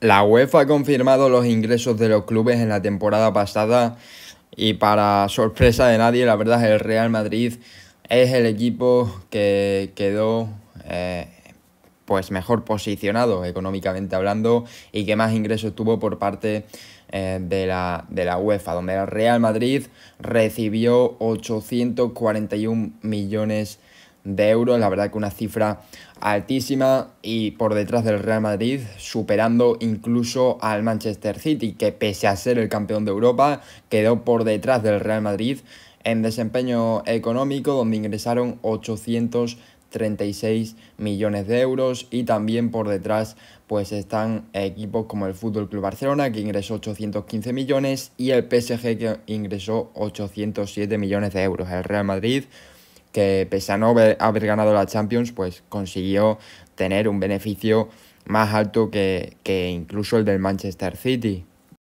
La UEFA ha confirmado los ingresos de los clubes en la temporada pasada y para sorpresa de nadie, la verdad es el Real Madrid es el equipo que quedó eh, pues mejor posicionado económicamente hablando y que más ingresos tuvo por parte eh, de, la, de la UEFA, donde el Real Madrid recibió 841 millones de de euros, la verdad que una cifra altísima y por detrás del Real Madrid, superando incluso al Manchester City, que pese a ser el campeón de Europa, quedó por detrás del Real Madrid en desempeño económico, donde ingresaron 836 millones de euros y también por detrás pues están equipos como el Fútbol Club Barcelona que ingresó 815 millones y el PSG que ingresó 807 millones de euros. El Real Madrid que pese a no haber ganado la Champions, pues consiguió tener un beneficio más alto que, que incluso el del Manchester City.